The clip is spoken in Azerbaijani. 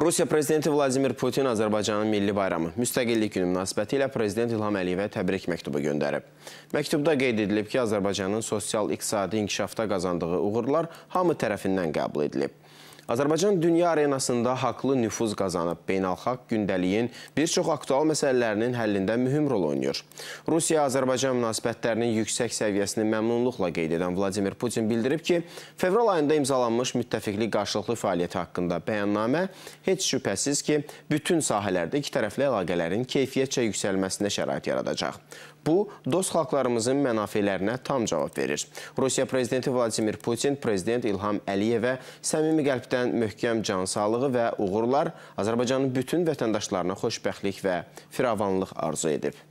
Rusiya prezidenti Vladimir Putin Azərbaycanın milli bayramı müstəqillik günü münasibəti ilə prezident İlham Əliyevə təbrik məktubu göndərib. Məktubda qeyd edilib ki, Azərbaycanın sosial-iqtisadi inkişafda qazandığı uğurlar hamı tərəfindən qəbul edilib. Azərbaycan dünya arenasında haqlı nüfuz qazanıb, beynəlxalq gündəliyin bir çox aktual məsələlərinin həllində mühüm rol oynayır. Rusiya-Azərbaycan münasibətlərinin yüksək səviyyəsini məmnunluqla qeyd edən Vladimir Putin bildirib ki, fevral ayında imzalanmış müttəfiqlik qarşılıqlı fəaliyyəti haqqında bəyannamə heç şübhəsiz ki, bütün sahələrdə ikitərəfli əlaqələrin keyfiyyətcə yüksəlməsinə şərait yaradacaq. Bu, dost xalqlarımızın mənafilərinə tam cavab verir. Rusiya Prezidenti Vladimir Putin, Prezident İlham Əliyevə səmimi qəlbdən möhkəm cansağlığı və uğurlar Azərbaycanın bütün vətəndaşlarına xoşbəxtlik və firavanlıq arzu edib.